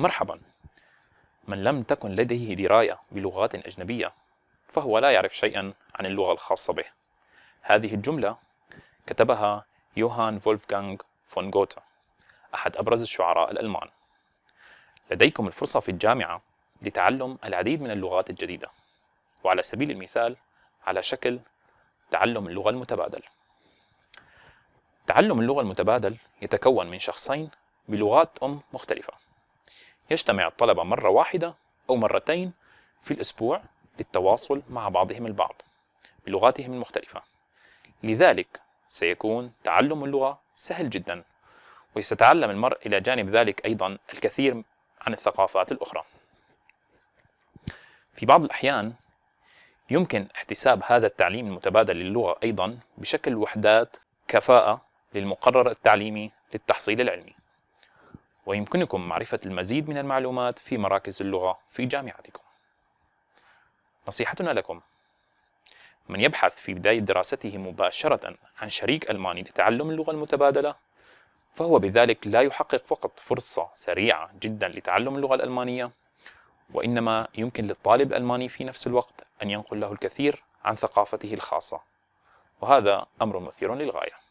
مرحبا من لم تكن لديه دراية بلغات أجنبية فهو لا يعرف شيئا عن اللغة الخاصة به هذه الجملة كتبها يوهان فولفغانغ فون جوتا أحد أبرز الشعراء الألمان لديكم الفرصة في الجامعة لتعلم العديد من اللغات الجديدة وعلى سبيل المثال على شكل تعلم اللغة المتبادل تعلم اللغة المتبادل يتكون من شخصين بلغات أم مختلفة يجتمع الطلبة مرة واحدة أو مرتين في الأسبوع للتواصل مع بعضهم البعض بلغاتهم المختلفة لذلك سيكون تعلم اللغة سهل جدا وسيتعلم المرء إلى جانب ذلك أيضا الكثير عن الثقافات الأخرى في بعض الأحيان يمكن احتساب هذا التعليم المتبادل للغة أيضا بشكل وحدات كفاءة للمقرر التعليمي للتحصيل العلمي ويمكنكم معرفة المزيد من المعلومات في مراكز اللغة في جامعتكم. نصيحتنا لكم من يبحث في بداية دراسته مباشرة عن شريك ألماني لتعلم اللغة المتبادلة فهو بذلك لا يحقق فقط فرصة سريعة جدا لتعلم اللغة الألمانية وإنما يمكن للطالب الألماني في نفس الوقت أن ينقل له الكثير عن ثقافته الخاصة وهذا أمر مثير للغاية